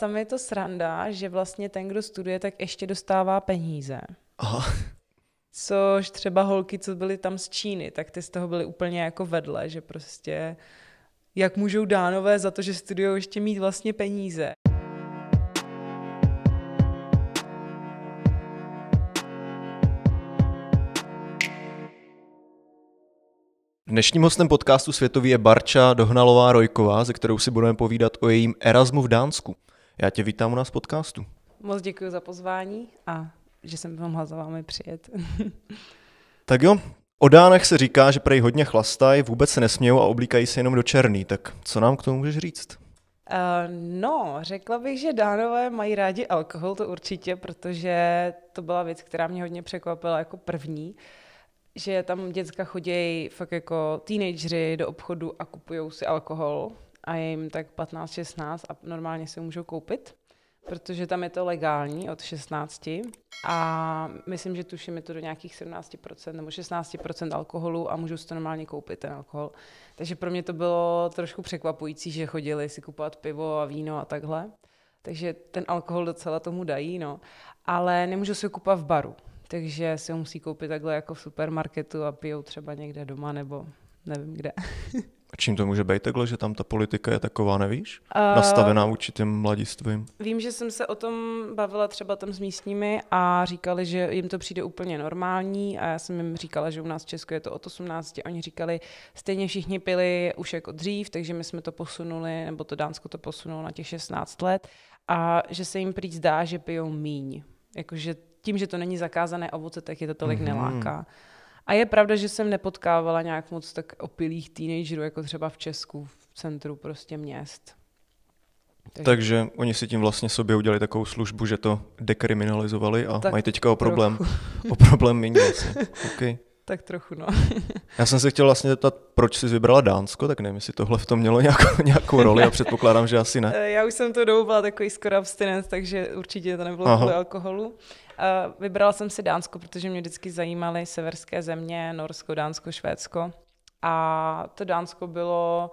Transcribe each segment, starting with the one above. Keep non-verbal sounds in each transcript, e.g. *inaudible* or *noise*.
Tam je to sranda, že vlastně ten, kdo studuje, tak ještě dostává peníze. Aha. Což třeba holky, co byly tam z Číny, tak ty z toho byly úplně jako vedle, že prostě jak můžou dánové za to, že studují ještě mít vlastně peníze. Dnešním hostem podcastu Světový je Barča Dohnalová Rojková, ze kterou si budeme povídat o jejím Erasmu v Dánsku. Já tě vítám u nás podcastu. Moc děkuji za pozvání a že jsem mohla za vámi přijet. *laughs* tak jo, o dánech se říká, že prej hodně chlastají, vůbec se nesmějou a oblíkají se jenom do černý, tak co nám k tomu můžeš říct? Uh, no, řekla bych, že Dánové mají rádi alkohol, to určitě, protože to byla věc, která mě hodně překvapila jako první, že tam děcka chodí fakt jako teenagery do obchodu a kupují si alkohol, a je jim tak 15-16 a normálně si můžou koupit, protože tam je to legální od 16 a myslím, že tuším je to do nějakých 17% nebo 16% alkoholu a můžou si to normálně koupit, ten alkohol. Takže pro mě to bylo trošku překvapující, že chodili si kupovat pivo a víno a takhle. Takže ten alkohol docela tomu dají, no. Ale nemůžu si ho kupovat v baru, takže si ho musí koupit takhle jako v supermarketu a pijou třeba někde doma nebo nevím kde. *laughs* A čím to může být takhle, že tam ta politika je taková, nevíš? Uh, Nastavená určitým mladistvím. Vím, že jsem se o tom bavila třeba tam s místními a říkali, že jim to přijde úplně normální a já jsem jim říkala, že u nás v Česku je to od 18. Oni říkali, stejně všichni pili už jako dřív, takže my jsme to posunuli, nebo to Dánsko to posunulo na těch 16 let a že se jim prý zdá, že pijou míň. Jakože tím, že to není zakázané ovoce, tak je to tolik mm-hmm. neláká. A je pravda, že jsem nepotkávala nějak moc tak opilých teenagerů, jako třeba v Česku, v centru prostě měst. Takže, Takže oni si tím vlastně sobě udělali takovou službu, že to dekriminalizovali a tak mají teďka o problém, o problém méně vlastně. *laughs* Okay. Tak trochu, no. Já jsem se chtěl vlastně zeptat, proč jsi vybrala Dánsko, tak nevím, jestli tohle v tom mělo nějakou, nějakou roli a předpokládám, že asi ne. *laughs* Eh, já už jsem to dobu byla takový skoro abstinent, takže určitě to nebylo kvůli alkoholu. Eh, vybrala jsem si Dánsko, protože mě vždycky zajímaly severské země, Norsko, Dánsko, Švédsko. A to Dánsko bylo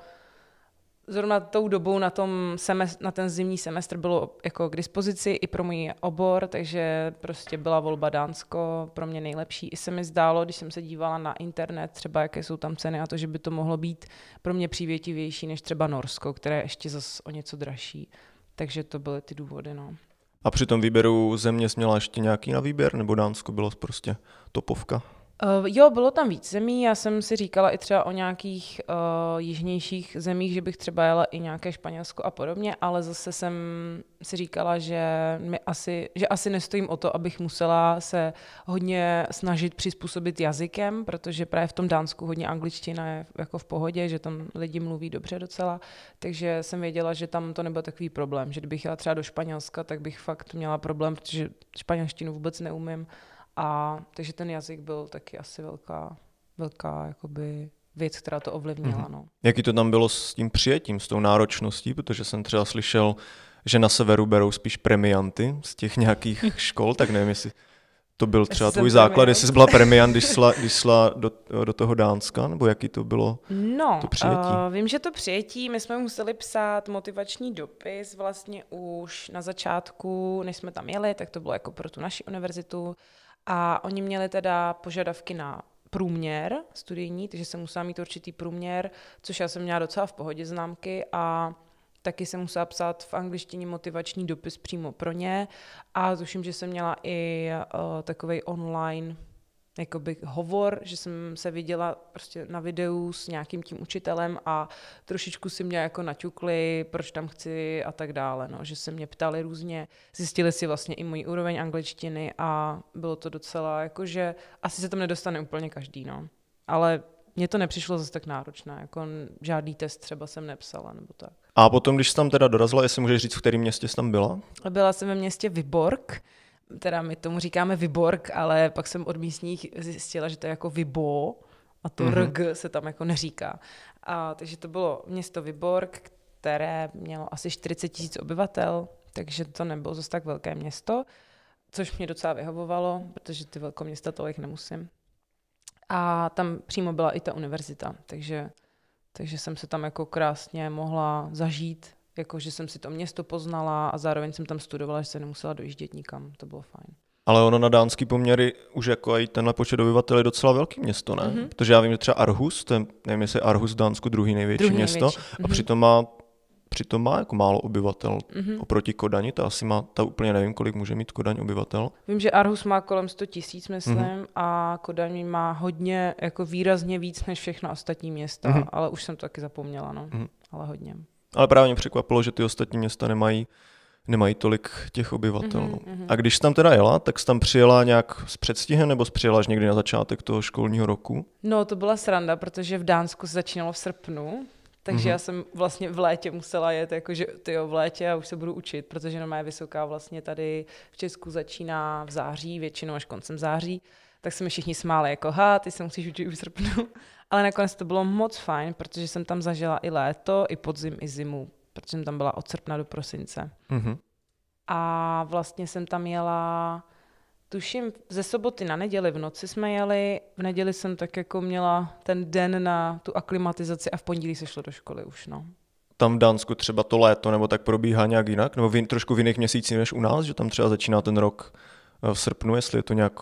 zrovna tou dobou na, tom semestr, na ten zimní semestr bylo jako k dispozici i pro můj obor, takže prostě byla volba Dánsko pro mě nejlepší. I se mi zdálo, když jsem se dívala na internet, třeba jaké jsou tam ceny a to, že by to mohlo být pro mě přívětivější než třeba Norsko, které je ještě zase o něco dražší. Takže to byly ty důvody, no. A při tom výběru země směla ještě nějaký na výběr, nebo Dánsko bylo prostě topovka? Uh, jo, bylo tam víc zemí. Já jsem si říkala i třeba o nějakých uh, jižnějších zemích, že bych třeba jela i nějaké Španělsko a podobně, ale zase jsem si říkala, že, mi asi, že asi nestojím o to, abych musela se hodně snažit přizpůsobit jazykem, protože právě v tom Dánsku hodně angličtina je jako v pohodě, že tam lidi mluví dobře docela, takže jsem věděla, že tam to nebyl takový problém, že kdybych jela třeba do Španělska, tak bych fakt měla problém, protože španělštinu vůbec neumím a takže ten jazyk byl taky asi velká, velká jakoby věc, která to ovlivnila. Mm-hmm. No. Jaký to tam bylo s tím přijetím, s tou náročností, protože jsem třeba slyšel, že na severu berou spíš premianty z těch nějakých *laughs* škol, tak nevím, jestli to byl třeba jestli tvůj základ, jestli jsi byla premiant, když šla, když šla do, do toho Dánska, nebo jaký to bylo no, to přijetí? Uh, vím, že to přijetí, my jsme museli psát motivační dopis vlastně už na začátku, než jsme tam jeli, tak to bylo jako pro tu naši univerzitu, a oni měli teda požadavky na průměr studijní, takže jsem musela mít určitý průměr, což já jsem měla docela v pohodě známky a taky jsem musela psát v angličtině motivační dopis přímo pro ně a zuším, že jsem měla i uh, eh, takový online jakoby hovor, že jsem se viděla prostě na videu s nějakým tím učitelem a trošičku si mě jako naťukli, proč tam chci a tak dále, no, že se mě ptali různě, zjistili si vlastně i můj úroveň angličtiny a bylo to docela jakože, asi se tam nedostane úplně každý, no, ale mně to nepřišlo zase tak náročné, jako žádný test třeba jsem nepsala nebo tak. A potom, když jsi tam teda dorazila, jestli můžeš říct, v kterém městě jsi tam byla? Byla jsem ve městě Vyborg, teda my tomu říkáme Vyborg, ale pak jsem od místních zjistila, že to je jako Vybo a to mm-hmm. RG se tam jako neříká. A, takže to bylo město Vyborg, které mělo asi 40 tisíc obyvatel, takže to nebylo zase tak velké město, což mě docela vyhovovalo, protože ty velké města tolik nemusím. A tam přímo byla i ta univerzita, takže, takže jsem se tam jako krásně mohla zažít jako, že jsem si to město poznala a zároveň jsem tam studovala, že se nemusela dojíždět nikam. To bylo fajn. Ale ono na dánský poměry už jako i tenhle počet obyvatel je docela velký město, ne? Mm-hmm. Protože já vím, že třeba Arhus, to je, nevím, jestli je Arhus v Dánsku druhý největší druhý město, největší. a mm-hmm. přitom má přitom má jako málo obyvatel mm-hmm. oproti Kodani, ta asi má, ta úplně nevím, kolik může mít Kodaň obyvatel. Vím, že Arhus má kolem 100 tisíc, myslím, mm-hmm. a Kodaň má hodně, jako výrazně víc než všechna ostatní města, mm-hmm. ale už jsem to taky zapomněla, no, mm-hmm. ale hodně. Ale právě mě překvapilo, že ty ostatní města nemají, nemají tolik těch obyvatel. Mm-hmm. A když jsi tam teda jela, tak jsi tam přijela nějak s předstihem nebo jsi přijela až někdy na začátek toho školního roku? No to byla sranda, protože v Dánsku se začínalo v srpnu, takže mm-hmm. já jsem vlastně v létě musela jet, jakože ty v létě a už se budu učit, protože na má vysoká vlastně tady v Česku začíná v září, většinou až koncem září. Tak se mi všichni smáli, jako ha, ty se musíš učit už v srpnu ale nakonec to bylo moc fajn, protože jsem tam zažila i léto, i podzim, i zimu, protože jsem tam byla od srpna do prosince. Mm-hmm. A vlastně jsem tam jela, tuším, ze soboty na neděli, v noci jsme jeli, v neděli jsem tak jako měla ten den na tu aklimatizaci a v pondělí se šlo do školy už, no tam v Dánsku třeba to léto nebo tak probíhá nějak jinak? Nebo v, trošku v jiných měsících než u nás, že tam třeba začíná ten rok eh, v srpnu, jestli je to nějak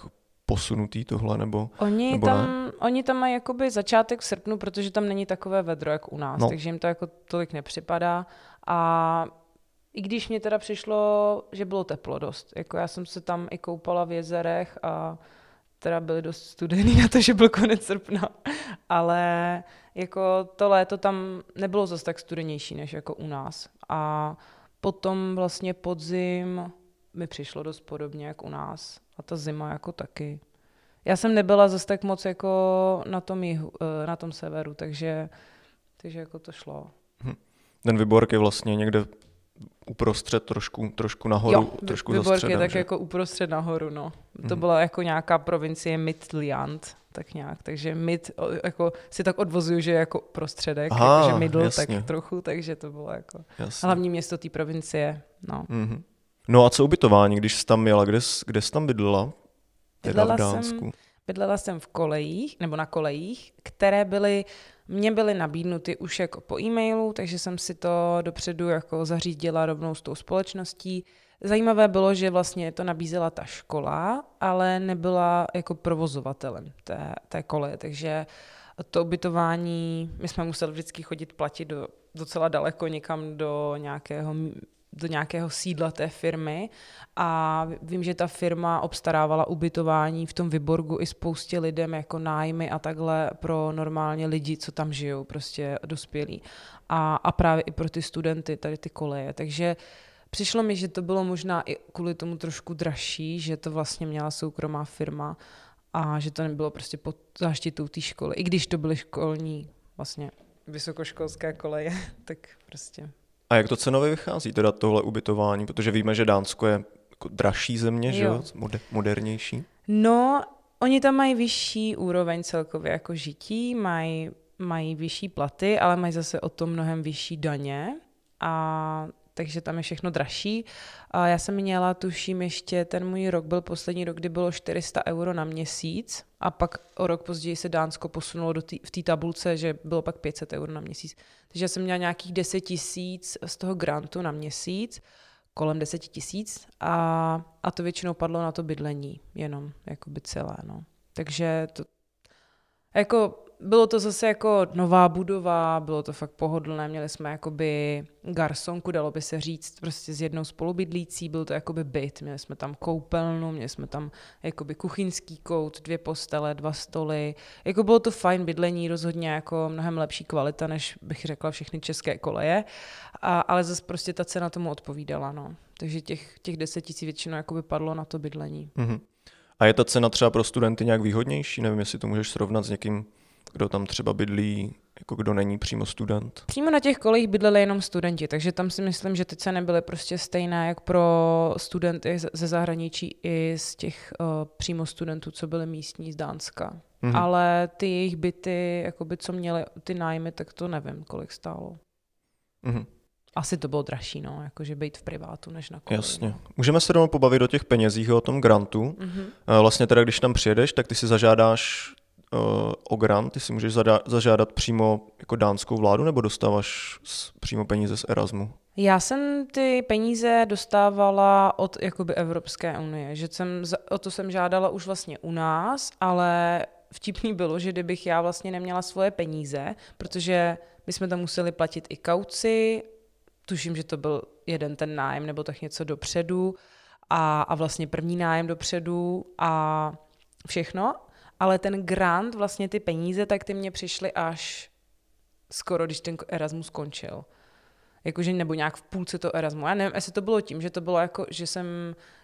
posunutý tohle, nebo Oni nebo tam, ne? oni tam mají jakoby začátek v srpnu, protože tam není takové vedro, jak u nás, no. takže jim to jako tolik nepřipadá a i když mě teda přišlo, že bylo teplo dost, jako já jsem se tam i koupala v jezerech a teda byly dost studený *laughs* na to, že byl konec srpna, ale jako to léto tam nebylo zase tak studenější než jako u nás. A potom vlastně podzim mi přišlo dost podobně jak u nás. A ta zima jako taky. Já jsem nebyla zase tak moc jako na tom, jihu, eh, na tom severu, takže, takže jako to šlo. Hm. Ten Vyborg je vlastně někde uprostřed, trošku, trošku nahoru, jo, trošku Vybork středem, je tak že? jako uprostřed nahoru, no. Hmm. To mhm. byla jako nějaká provincie Midland, tak nějak, takže mid, jako si tak odvozuju, že jako prostředek, Aha, jakože middle, jasně. tak trochu, takže to bylo jako jasně. hlavní město té provincie, no. Mm-hmm. No a co ubytování, když jsi tam jela, kde, kde jsi tam bydlela? Teda bydlela v Dánsku. Jsem, bydlela jsem v kolejích, nebo na kolejích, které byly, mě byly nabídnuty už jako po e-mailu, takže jsem si to dopředu jako zařídila rovnou s tou společností. Zajímavé bylo, že vlastně to nabízela ta škola, ale nebyla jako provozovatelem té, té koleje, takže to ubytování, my jsme museli vždycky chodit platit do, docela daleko někam do nějakého do nějakého sídla té firmy a vím, že ta firma obstarávala ubytování v tom Vyborgu i spoustě lidem jako nájmy a takhle pro normálně lidi, co tam žijou, prostě dospělí. A, a právě i pro ty studenty tady ty koleje. Takže přišlo mi, že to bylo možná i kvůli tomu trošku dražší, že to vlastně měla soukromá firma a že to nebylo prostě pod záštitou té školy, i když to byly školní vlastně vysokoškolské koleje, *laughs* tak prostě a jak to cenově vychází teda tohle ubytování? Protože víme, že Dánsko je jako dražší země, že jo? Modernější. No, oni tam mají vyšší úroveň celkově jako žití, mají, mají vyšší platy, ale mají zase o to mnohem vyšší daně. A takže tam je všechno dražší. A já jsem měla, tuším ještě, ten můj rok byl poslední rok, kdy bylo 400 euro na měsíc a pak o rok později se Dánsko posunulo do tý, v té tabulce, že bylo pak 500 euro na měsíc. Takže já jsem měla nějakých 10 tisíc z toho grantu na měsíc kolem 10 tisíc a, a to většinou padlo na to bydlení, jenom jakoby celé, no. Takže to, jako bylo to zase jako nová budova, bylo to fakt pohodlné, měli jsme jakoby garsonku, dalo by se říct, prostě s jednou spolubydlící, byl to jakoby byt, měli jsme tam koupelnu, měli jsme tam jakoby kuchyňský kout, dvě postele, dva stoly, jako bylo to fajn bydlení, rozhodně jako mnohem lepší kvalita, než bych řekla všechny české koleje, a, ale zase prostě ta cena tomu odpovídala, no. Takže těch, těch deset tisíc většinou jakoby padlo na to bydlení. Mm-hmm. A je ta cena třeba pro studenty nějak výhodnější? Nevím, jestli to můžeš srovnat s někým, kdo tam třeba bydlí, jako kdo není přímo student? Přímo na těch kolejích bydleli jenom studenti, takže tam si myslím, že ty ceny byly prostě stejné jak pro studenty ze zahraničí i z těch uh, přímo studentů, co byly místní z Dánska. Mm-hmm. Ale ty jejich byty, jakoby co měly ty nájmy, tak to nevím, kolik stálo. Mm-hmm. Asi to bylo dražší, no, jakože být v privátu než na koleji. Jasně. Můžeme se rovnou pobavit o těch penězích, o tom grantu. Mm-hmm. Vlastně teda, když tam přijedeš, tak ty si zažádáš uh, o grant, ty si můžeš zada- zažádat přímo jako dánskou vládu nebo dostáváš z, přímo peníze z Erasmu? Já jsem ty peníze dostávala od jakoby Evropské unie, že jsem, o to jsem žádala už vlastně u nás, ale vtipný bylo, že kdybych já vlastně neměla svoje peníze, protože my jsme tam museli platit i kauci, tuším, že to byl jeden ten nájem nebo tak něco dopředu a, a vlastně první nájem dopředu a všechno ale ten grant, vlastně ty peníze, tak ty mě přišly až skoro, když ten Erasmus skončil. Jakože nebo nějak v půlce to Erasmu. Já nevím, jestli to bylo tím, že to bylo jako, že jsem,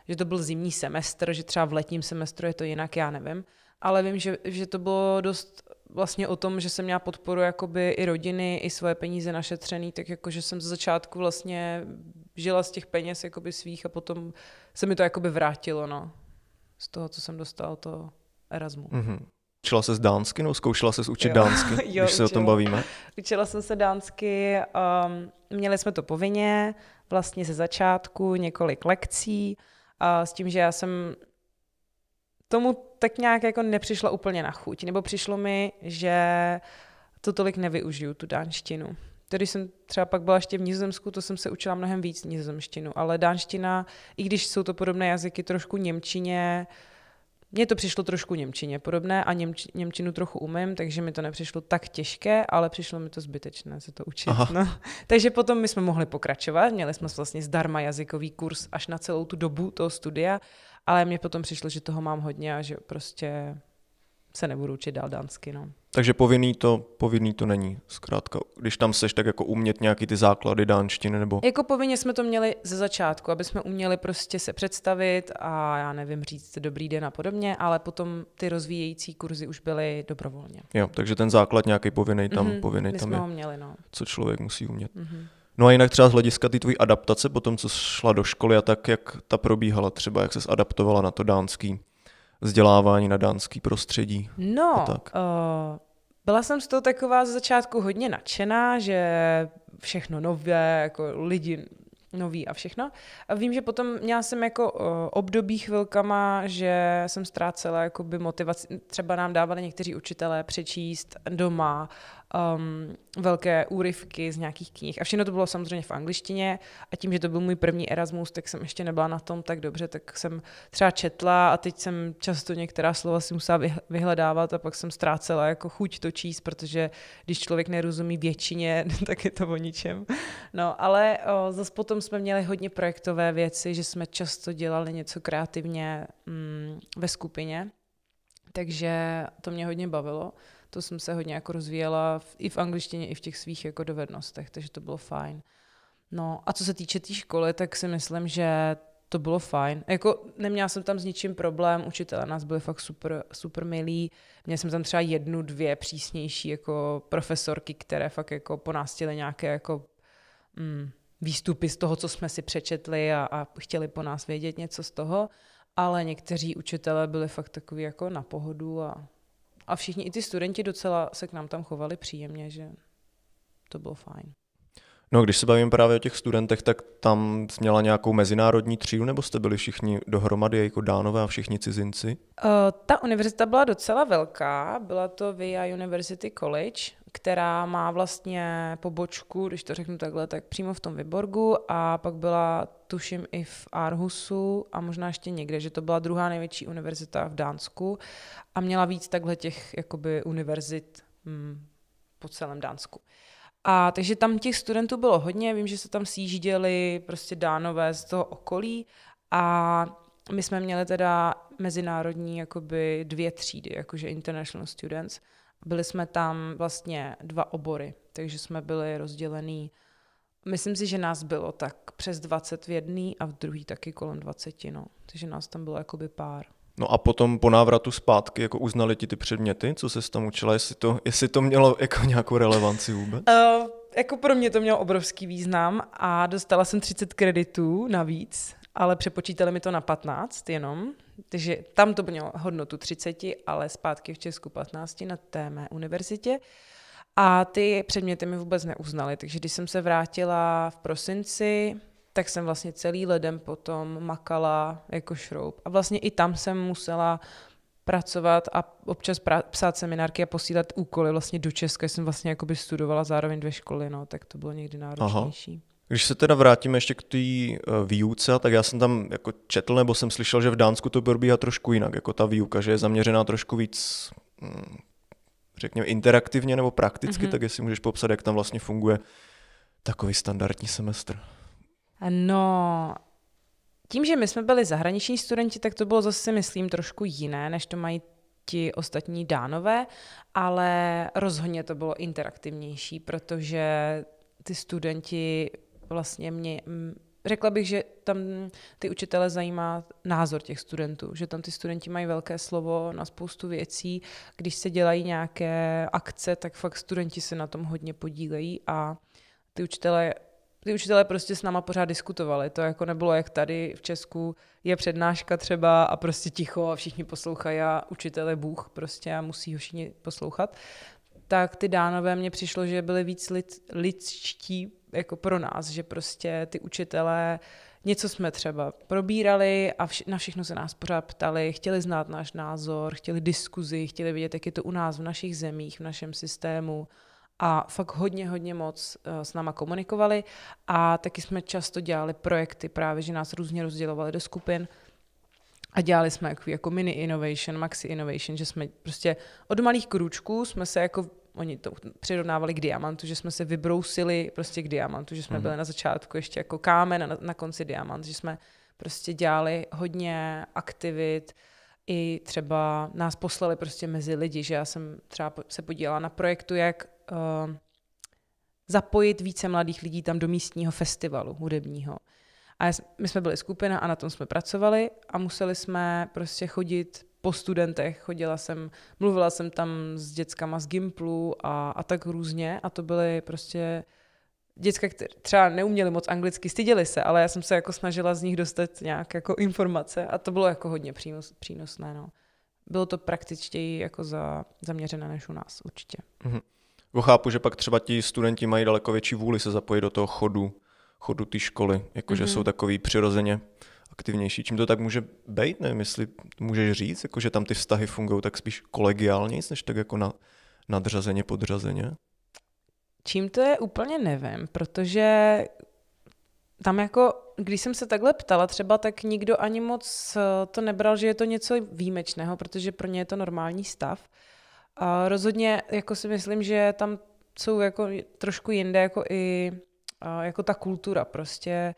že to byl zimní semestr, že třeba v letním semestru je to jinak, já nevím. Ale vím, že, že to bylo dost vlastně o tom, že jsem měla podporu jakoby i rodiny, i svoje peníze našetřený, tak jako, že jsem ze začátku vlastně žila z těch peněz jakoby svých a potom se mi to jakoby vrátilo, no. Z toho, co jsem dostala, to Erasmu. Mm-hmm. Učila se z dánsky nebo zkoušela se učit jo. dánsky, *laughs* jo, když učila. se o tom bavíme? Učila jsem se dánsky, um, měli jsme to povinně, vlastně ze začátku několik lekcí, a s tím, že já jsem tomu tak nějak jako nepřišla úplně na chuť, nebo přišlo mi, že to tolik nevyužiju, tu dánštinu. Tedy jsem třeba pak byla ještě v Nizozemsku, to jsem se učila mnohem víc nizozemštinu, ale dánština, i když jsou to podobné jazyky, trošku němčině, uh, mně to přišlo trošku Němčině podobné a Němč, Němčinu trochu umím, takže mi to nepřišlo tak těžké, ale přišlo mi to zbytečné se to učit. No. Takže potom my jsme mohli pokračovat, měli jsme vlastně zdarma jazykový kurz až na celou tu dobu toho studia, ale mně potom přišlo, že toho mám hodně a že prostě se nebudu učit dál dánsky. No. Takže povinný to, povinný to není. Zkrátka, když tam seš, tak jako umět nějaký ty základy dánštiny nebo... Jako povinně jsme to měli ze začátku, aby jsme uměli prostě se představit a já nevím říct dobrý den a podobně, ale potom ty rozvíjející kurzy už byly dobrovolně. Jo, takže ten základ nějaký povinný tam, mm-hmm, povinný tam jsme je, ho měli, no. co člověk musí umět. Mm-hmm. No a jinak třeba z hlediska ty tvojí adaptace, potom co šla do školy a tak, jak ta probíhala třeba, jak se adaptovala na to dánský vzdělávání, na dánský prostředí? No, tak. Uh byla jsem z toho taková ze začátku hodně nadšená, že všechno nové, jako lidi nový a všechno. A vím, že potom měla jsem jako eh, období chvilkama, že jsem ztrácela jakoby motivaci, třeba nám dávali někteří učitelé přečíst doma um, velké úryvky z nějakých knih. A všechno to bylo samozřejmě v angličtině a tím, že to byl můj první Erasmus, tak jsem ještě nebyla na tom tak dobře, tak jsem třeba četla a teď jsem často některá slova si musela vyhledávat a pak jsem ztrácela jako chuť to číst, protože když člověk nerozumí většině, *laughs* tak je to o ničem. No, ale o, zase potom jsme měli hodně projektové věci, že jsme často dělali něco kreativně mm, ve skupině, takže to mě hodně bavilo to jsem se hodně jako rozvíjela v, i v angličtině, i v těch svých jako dovednostech, takže to bylo fajn. No a co se týče té tý školy, tak si myslím, že to bylo fajn. Jako neměla jsem tam s ničím problém, učitelé nás byli fakt super, super milí. Měla jsem tam třeba jednu, dvě přísnější jako profesorky, které fakt jako po nás chtěly nějaké jako mm, výstupy z toho, co jsme si přečetli a, a chtěli po nás vědět něco z toho. Ale někteří učitelé byli fakt takový jako na pohodu a a všichni, i ty studenti docela se k nám tam chovali příjemně, že to bylo fajn. No, když se bavím právě o těch studentech, tak tam jsi měla nějakou mezinárodní třídu, nebo jste byli všichni dohromady jako dánové a všichni cizinci? Uh, ta univerzita byla docela velká, byla to VIA University College, která má vlastně pobočku, když to řeknu takhle, tak přímo v tom Vyborgu a pak byla, tuším, i v Aarhusu a možná ještě někde, že to byla druhá největší univerzita v Dánsku a měla víc takhle těch jakoby univerzit hmm, po celém Dánsku. A takže tam těch studentů bylo hodně, vím, že se tam sjížděli prostě dánové z toho okolí a my jsme měli teda mezinárodní jakoby dvě třídy, jakože international students. Byli jsme tam vlastně dva obory, takže jsme byli rozdělený. Myslím si, že nás bylo tak přes 20 v jedný a v druhý taky kolem 20, no. Takže nás tam bylo jakoby pár. No a potom po návratu zpátky jako uznali ti ty předměty, co se tam učila, jestli to, jestli to mělo jako nějakou relevanci vůbec? Uh, jako pro mě to mělo obrovský význam a dostala jsem 30 kreditů navíc, ale přepočítali mi to na 15 jenom, takže tam to mělo hodnotu 30, ale zpátky v Česku 15 na té mé univerzitě. A ty předměty mi vůbec neuznali, takže když jsem se vrátila v prosinci, tak jsem vlastně celý leden potom makala jako šroub. A vlastně i tam jsem musela pracovat a občas pra- psát seminárky a posílat úkoly vlastně do Česka. Jsem vlastně jakoby studovala zároveň dvě školy, no, tak to bylo někdy náročnější. Aha. Když se teda vrátíme ještě k té eh, výuce, tak já jsem tam jako četl nebo jsem slyšel, že v Dánsku to probíhá trošku jinak, jako ta výuka, že je zaměřená trošku víc, hm, řekněme, interaktivně nebo prakticky, mm-hmm. tak jestli můžeš popsat, jak tam vlastně funguje takový standardní semestr. No, tím, že my jsme byli zahraniční studenti, tak to bylo zase, myslím, trošku jiné, než to mají ti ostatní dánové, ale rozhodně to bylo interaktivnější, protože ty studenti vlastně mě, mm, řekla bych, že tam ty učitele zajímá názor těch studentů, že tam ty studenti mají velké slovo na spoustu věcí, když se dělají nějaké akce, tak fakt studenti se na tom hodně podílejí a ty učitelé ty učitelé prostě s náma pořád diskutovali. To jako nebylo, jak tady v Česku je přednáška třeba a prostě ticho a všichni poslouchají a učitel je Bůh prostě a musí ho všichni poslouchat. Tak ty dánové mně přišlo, že byly víc lid, lidští jako pro nás, že prostě ty učitelé něco jsme třeba probírali a vš- na všechno se nás pořád ptali, chtěli znát náš názor, chtěli diskuzi, chtěli vidět, jak je to u nás v našich zemích, v našem systému a fakt hodně, hodně moc eh, s náma komunikovali a taky jsme často dělali projekty právě, že nás různě rozdělovali do skupin a dělali jsme jako, jako mini innovation, maxi innovation, že jsme prostě od malých kručků jsme se jako oni to přirovnávali k diamantu, že jsme se vybrousili prostě k diamantu, že jsme mm-hmm. byli na začátku ještě jako kámen a na, na konci diamant, že jsme prostě dělali hodně aktivit, i třeba nás poslali prostě mezi lidi, že já jsem třeba se podílela na projektu, jak uh, zapojit více mladých lidí tam do místního festivalu hudebního. A my jsme byli skupina a na tom jsme pracovali a museli jsme prostě chodit po studentech. Chodila jsem, mluvila jsem tam s dětskama z Gimplu a, a tak různě a to byly prostě děcka, které třeba neuměly moc anglicky, styděli se, ale já jsem se jako snažila z nich dostat nějak jako informace a to bylo jako hodně přínos, přínosné. No. Bylo to praktičtěji jako za, zaměřené než u nás určitě. Mm-hmm. Jako chápu, že pak třeba ti studenti mají daleko větší vůli se zapojit do toho chodu, chodu té školy, jakože mm-hmm. jsou mhm. takový přirozeně aktivnější. Čím to tak může být? Nevím, jestli můžeš říct, jakože tam ty vztahy fungují tak spíš kolegiálně, než tak jako na, nadřazeně, podřazeně? Čím to je, úplně nevím, protože tam jako, když jsem se takhle ptala třeba, tak nikdo ani moc eh, to nebral, že je to něco výjimečného, protože pro ně je to normální stav. A rozhodně jako si myslím, že tam jsou jako trošku jinde jako i jako ta kultura prostě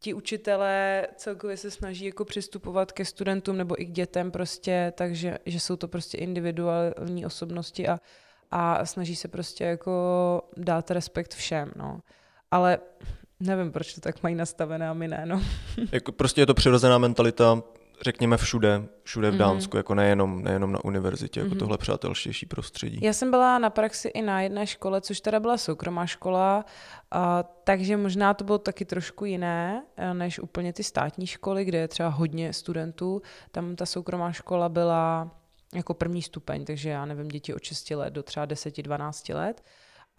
ti učitelé celkově se snaží jako přistupovat ke studentům nebo i k dětem prostě, takže že jsou to prostě individuální osobnosti a, a snaží se prostě jako dát respekt všem, no. Ale nevím, proč to tak mají nastavené a my ne, no. jako prostě je to přirozená mentalita řekněme všude, všude v mhm. Dánsku, mm-hmm. jako nejenom, nejenom na univerzitě, jako mm-hmm. tohle přátelštější prostředí. Já jsem byla na praxi i na jedné škole, což teda byla soukromá škola, a, takže možná to bylo taky trošku jiné, eh, než úplně ty státní školy, kde je třeba hodně studentů. Tam ta soukromá škola byla jako první stupeň, takže já nevím, děti od 6 let do třeba 10-12 let.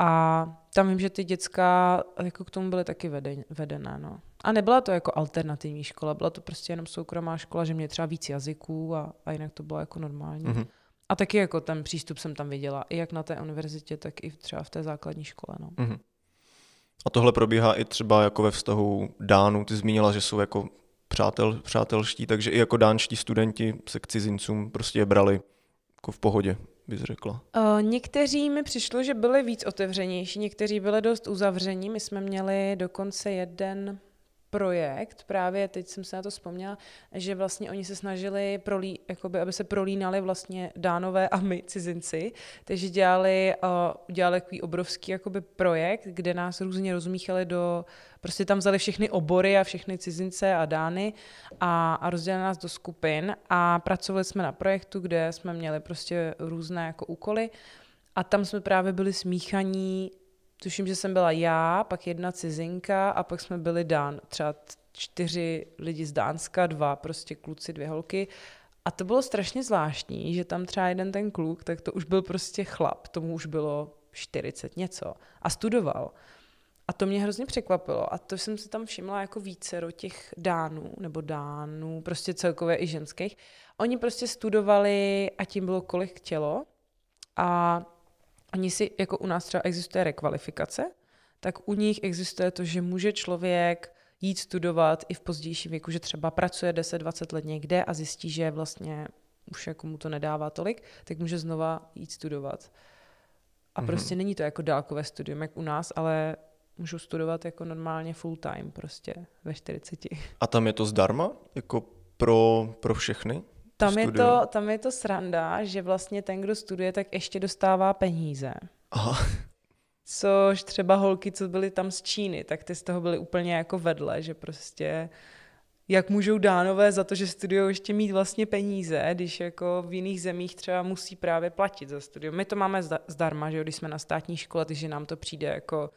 A tam vím, že ty děcka jako k tomu byly taky vedené. No. A nebyla to jako alternativní škola, byla to prostě jenom soukromá škola, že mě třeba víc jazyků a, a jinak to bylo jako normální. Mm-hmm. A taky jako ten přístup jsem tam viděla, i jak na té univerzitě, tak i třeba v té základní škole. No. Mm-hmm. A tohle probíhá i třeba jako ve vztahu Dánů. Ty zmínila, že jsou jako přátel, přátelští, takže i jako dánští studenti se k cizincům prostě brali jako v pohodě bys řekla? Uh, někteří mi přišlo, že byli víc otevřenější, někteří byli dost uzavření. My jsme měli dokonce jeden projekt, právě teď jsem se na to vzpomněla, že vlastně oni se snažili, prolí, jakoby, aby se prolínali vlastně dánové a my cizinci, takže dělali, uh, dělali takový obrovský jakoby, projekt, kde nás různě rozmíchali do, prostě tam vzali všechny obory a všechny cizince a dány a, a rozdělili nás do skupin a pracovali jsme na projektu, kde jsme měli prostě různé jako úkoly, a tam jsme právě byli smíchaní tuším, že jsem byla já, pak jedna cizinka a pak jsme byli Dán. Třeba čtyři lidi z Dánska, dva prostě kluci, dvě holky. A to bylo strašně zvláštní, že tam třeba jeden ten kluk, tak to už byl prostě chlap, tomu už bylo 40 něco a studoval. A to mě hrozně překvapilo. A to jsem si tam všimla jako vícero těch dánů, nebo dánů, prostě celkově i ženských. Oni prostě studovali a tím bylo kolik tělo. A Oni si, jako u nás třeba existuje rekvalifikace, tak u nich existuje to, že může člověk jít studovat i v pozdějším věku, že třeba pracuje 10-20 let někde a zjistí, že vlastně už jako mu to nedává tolik, tak může znova jít studovat. A mm-hmm. prostě není to jako dálkové studium, jak u nás, ale můžu studovat jako normálně full time prostě ve 40. A tam je to zdarma? Jako pro, pro všechny? tam je, to, tam je to sranda, že vlastně ten, kdo studuje, tak ještě dostává peníze. Aha. Což třeba holky, co byly tam z Číny, tak ty z toho byly úplně jako vedle, že prostě jak můžou dánové za to, že studují ještě mít vlastně peníze, když jako v jiných zemích třeba musí právě platit za studium. My to máme zdarma, že jo, když jsme na státní škole, takže nám to přijde jako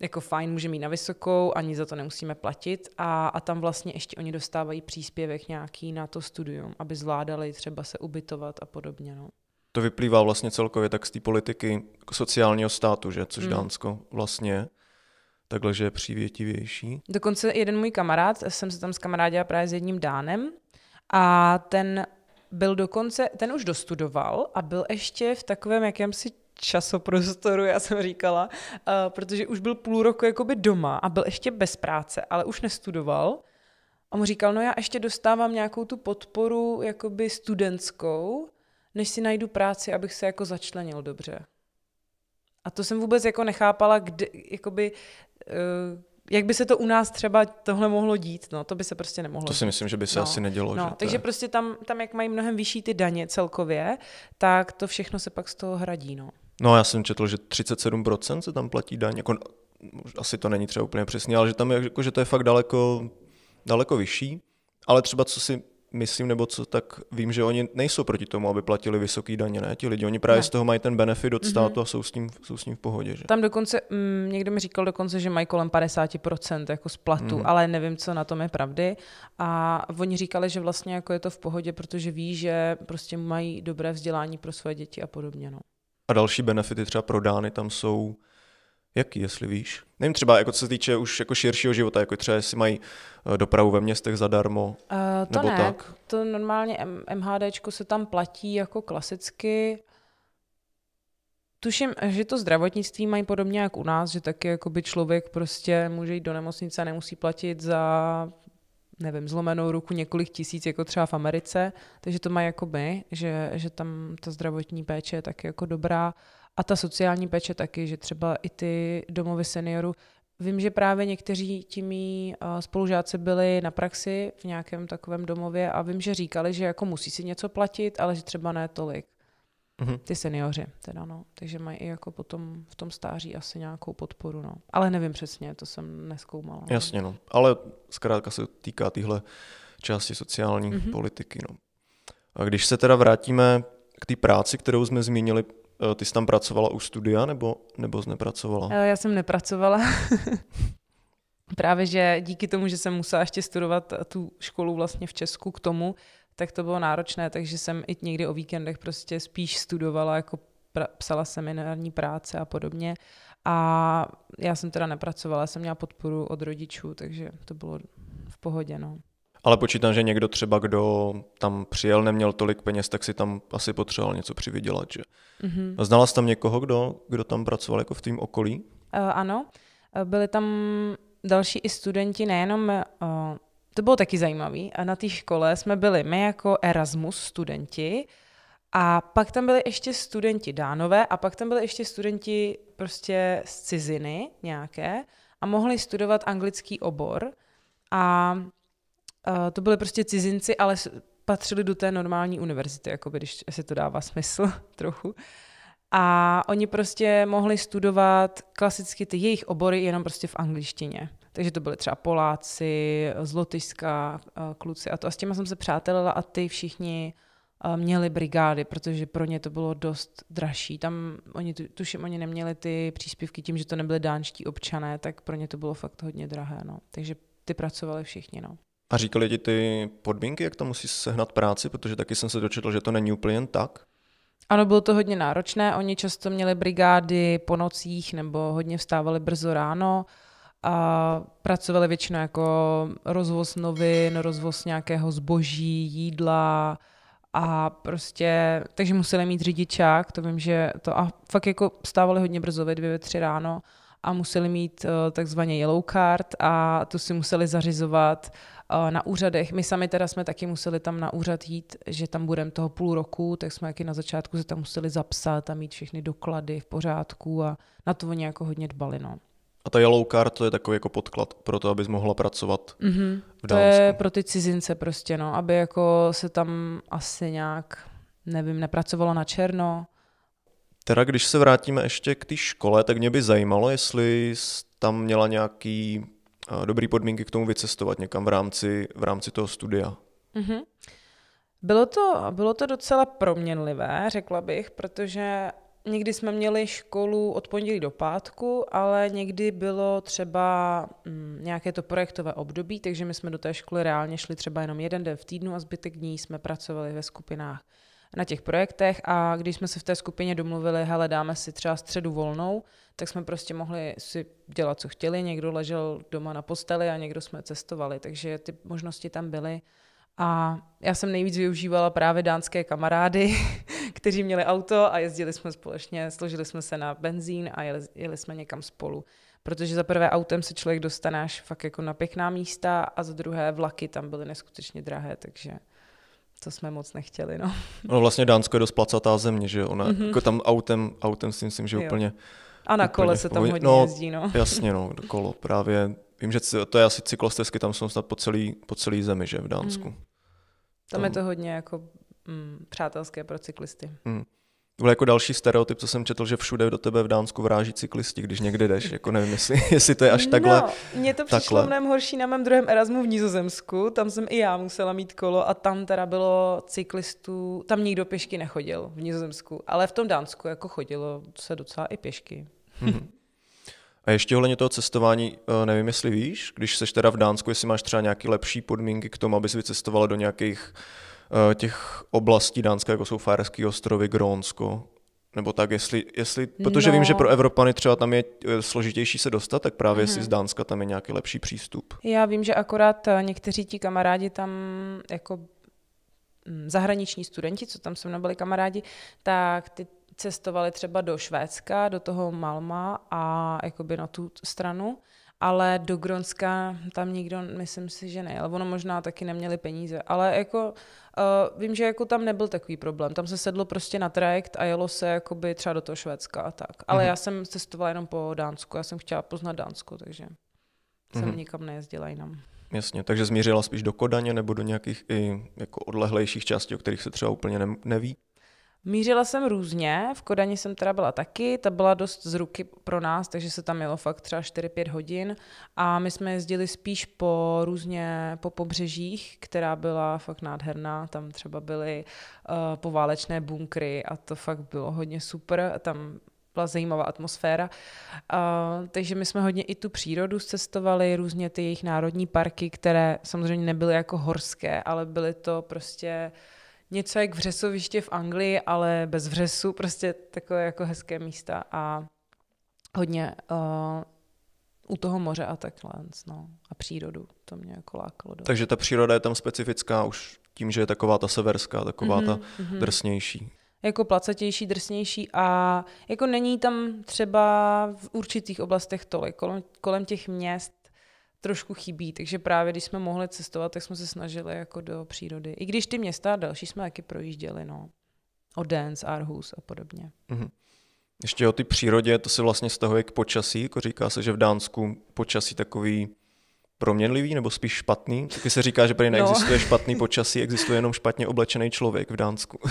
jako fajn, můžeme jít na vysokou, ani za to nemusíme platit a, a tam vlastně ještě oni dostávají příspěvek nějaký na to studium, aby zvládali třeba se ubytovat a podobně. No. To vyplývá vlastně celkově tak z té politiky sociálního státu, že? což mm. Dánsko vlastně takhle, že je přívětivější. Dokonce jeden můj kamarád, jsem se tam s kamarádila právě s jedním Dánem a ten byl dokonce, ten už dostudoval a byl ještě v takovém jakémsi časoprostoru, já jsem říkala, uh, protože už byl půl roku jakoby doma a byl ještě bez práce, ale už nestudoval. A mu říkal, no já ještě dostávám nějakou tu podporu jakoby studentskou, než si najdu práci, abych se jako začlenil dobře. A to jsem vůbec jako nechápala, kde, jakoby, uh, jak by se to u nás třeba tohle mohlo dít, no, to by se prostě nemohlo. To si myslím, že by se no. asi nedělo. No, že takže je... prostě tam, tam, jak mají mnohem vyšší ty daně celkově, tak to všechno se pak z toho hradí, no. No já jsem četl, že 37% se tam platí daň, jako, asi to není třeba úplně přesně, ale že tam je, jako, že to je fakt daleko, daleko vyšší. Ale třeba co si myslím, nebo co tak vím, že oni nejsou proti tomu, aby platili vysoký daně, ne? Ti lidi, oni právě ne. z toho mají ten benefit od mhm. státu mm-hmm. a jsou s, tím, jsou s tím v pohodě. Že? Tam dokonce, mm, někdo mi říkal dokonce, že mají kolem 50% jako z platu, mm-hmm. ale nevím, co na tom je pravdy. A oni říkali, že vlastně jako je to v pohodě, protože ví, že prostě mají dobré vzdělání pro své děti a podobně. No. A další benefity třeba pro Dány tam jsou Jaký, jestli víš? Nevím, třeba jako co se týče už jako širšího života, jako třeba jestli mají eh, dopravu ve městech zadarmo, uh, to nebo ne, tak. To normálně MHD MHDčko se tam platí jako klasicky. Tuším, že to zdravotnictví mají podobně jak u nás, že taky by člověk prostě může jít do nemocnice a nemusí platit za nevím, zlomenou ruku několik tisíc, jako třeba v Americe, takže to má jako my, že, že tam ta zdravotní péče je taky jako dobrá a ta sociální péče taky, že třeba i ty domovy seniorů, Vím, že právě někteří ti mý eh, spolužáci byli na praxi v nějakém takovém domově a vím, že říkali, že jako musí si něco platit, ale že třeba ne tolik. Mm-hmm. Ty seniori teda, no. Takže mají i jako potom v tom stáří asi nějakou podporu, no. Ale nevím přesně, to jsem neskoumala. No. Jasně, no. Ale zkrátka se týká tyhle části sociální mm-hmm. politiky, no. A když se teda vrátíme k té práci, kterou jsme zmínili, eh, ty jsi tam pracovala u studia nebo, nebo jsi nepracovala? Eh, já jsem nepracovala. *laughs* Právě, že díky tomu, že jsem musela ještě studovat tu školu vlastně v Česku k tomu, tak to bylo náročné, takže jsem i někdy o víkendech prostě spíš studovala, jako pra, psala seminární práce a podobně. A já jsem teda nepracovala, jsem měla podporu od rodičů, takže to bylo v pohodě. No. Ale počítám, že někdo třeba, kdo tam přijel, neměl tolik peněz, tak si tam asi potřeboval něco přivydělat. Že? Mm-hmm. Znala jsi tam někoho, kdo, kdo tam pracoval jako v tým okolí? Uh, ano, eh, byli tam další i studenti, nejenom uh, to bylo taky zajímavé. A na té škole jsme byli my jako Erasmus studenti a pak tam byli ještě studenti dánové a pak tam byli ještě studenti prostě z ciziny nějaké a mohli studovat anglický obor a uh, to byli prostě cizinci, ale patřili do té normální univerzity, jako když se to dává smysl *laughs* trochu. A oni prostě mohli studovat klasicky ty jejich obory jenom prostě v angličtině. Takže to byli třeba Poláci, z eh, kluci a to. A s těma jsem se přátelila a ty všichni eh, měli brigády, protože pro ně to bylo dost dražší. Tam oni, tuším, oni neměli ty příspěvky tím, že to nebyly dánští občané, tak pro ně to bylo fakt hodně drahé. No. Takže ty pracovali všichni. No. A říkali ti ty podmínky, jak tam musíš sehnat práci, protože taky jsem se dočetl, že to není úplně jen tak? Ano, bylo to hodně náročné. Oni často měli brigády po nocích nebo hodně vstávali brzo ráno a pracovali většinou jako rozvoz novin, rozvoz nějakého zboží, jídla a prostě, takže museli mít řidičák, to vím, že to a fakt jako stávali hodně brzo ve dvě, ve tři ráno a museli mít uh, takzvaně yellow card a tu si museli zařizovat uh, na úřadech. My sami teda jsme taky museli tam na úřad jít, že tam budeme toho půl roku, tak jsme taky na začátku se tam museli zapsat a mít všechny doklady v pořádku a na to oni jako hodně dbali. No. A ta yellow card to je takový jako podklad pro to, abys mohla pracovat mm-hmm. v Dánsku. To je pro ty cizince prostě, no, aby jako se tam asi nějak, nevím, nepracovalo na černo. Teda když se vrátíme ještě k té škole, tak mě by zajímalo, jestli tam měla nějaký eh, dobrý podmínky k tomu vycestovat někam v rámci, v rámci toho studia. Mm-hmm. Bylo to, bylo to docela proměnlivé, řekla bych, protože někdy jsme měli školu od pondělí do pátku, ale někdy bylo třeba mm, nějaké to projektové období, takže my jsme do té školy reálně šli třeba jenom jeden den v týdnu a zbytek dní jsme pracovali ve skupinách na těch projektech a když jsme se v té skupině domluvili, hele, dáme si třeba středu volnou, tak jsme prostě mohli si dělat, co chtěli. Někdo ležel doma na posteli a někdo jsme cestovali, takže ty možnosti tam byly. A já jsem nejvíc využívala právě dánské kamarády, *laughs* kteří měli auto a jezdili jsme společně, složili jsme se na benzín a jeli, jeli jsme někam spolu. Protože za prvé autem se člověk dostane až fakt jako na pěkná místa a za druhé vlaky tam byly neskutečně drahé, takže to jsme moc nechtěli. No, *laughs* no vlastně Dánsko je dost placatá země, že ona mm-hmm. jako tam autem, autem si myslím, že jo. úplně... A na úplně, kole se tam hodně no, jezdí, no. Jasně, no, kolo právě vím, že to je asi cyklostezky, tam jsou snad po celý, po celý zemi, že v Dánsku. Mm. Tam, tam je to hodně jako mm, přátelské pro cyklisty. Mm. To byl jako další stereotyp, co jsem četl, že všude do tebe v Dánsku vráží cyklisti, když někde jdeš. Jako nevím, jestli, *laughs* jestli to je až takhle. No, mně to přišlo takhle. mnohem horší na mém druhém Erasmu v Nizozemsku. Tam jsem i já musela mít kolo a tam teda bylo cyklistů, tam nikdo pěšky nechodil v Nizozemsku, ale v tom Dánsku jako chodilo se docela i pěšky. Hmm. A ještě ohledně toho cestování, eh, nevím, jestli víš, když seš teda v Dánsku, jestli máš třeba nějaké lepší podmínky k tomu, abys vycestovala do nějakých eh, těch oblastí Dánska, jako jsou Fajerské ostrovy, Grónsko, nebo tak, jestli, jestli protože no. vím, že no. pro Evropany třeba tam je eh, složitější se dostat, tak právě mm. jestli z mhm. Dánska tam je nějaký lepší přístup. Já vím, že akorát někteří ti kamarádi tam jako mm, zahraniční studenti, co tam se mnou byli kamarádi, tak ty cestovali třeba do Švédska, do toho Malma a jakoby na tu stranu, ale do Gronska tam nikdo, myslím si, že ne, ale ono možná taky neměli peníze, ale jako uh, vím, že jako tam nebyl takový problém, tam se sedlo prostě na trajekt a jelo se jakoby třeba do toho Švédska a tak, ale mhm. já jsem cestovala jenom po Dánsku, já jsem chtěla poznat Dánsku, takže mhm. jsem nikam nejezdila jinam. Jasně, takže zmířila spíš do Kodaně nebo do nějakých i jako odlehlejších částí, o kterých se třeba úplně neví? Mířila jsem různě, v Kodani jsem teda byla taky, ta byla dost z ruky pro nás, takže se tam jelo fakt třeba 4-5 hodin a my jsme jezdili spíš po různě, po pobřežích, která byla fakt nádherná, tam třeba byly uh, poválečné bunkry a to fakt bylo hodně super, tam byla zajímavá atmosféra. Uh, takže my jsme hodně i tu přírodu cestovali, různě ty jejich národní parky, které samozřejmě nebyly jako horské, ale byly to prostě uh, něco jak vřesoviště v Anglii, ale bez vřesu, prostě takové jako hezké místa a hodně uh, u toho moře a takhle, no, a přírodu, to mě jako lákalo. Do... Takže ta příroda je tam specifická už tím, že je taková ta severská, taková mm-hmm, ta mm-hmm. drsnější. Jako placatější, drsnější a jako není tam třeba v určitých oblastech tolik. Kolem, kolem těch měst trošku chybí, takže právě když jsme mohli cestovat, tak jsme se snažili jako do přírody. I když ty města další jsme taky projížděli, no. Odense, Arhus a podobně. Mm-hmm. Ještě o ty přírodě, to se vlastně stahuje k počasí, jako říká se, že v Dánsku počasí takový proměnlivý nebo spíš špatný? Taky se říká, že tady no. neexistuje no. špatný počasí, existuje jenom špatně oblečený člověk v Dánsku. uh,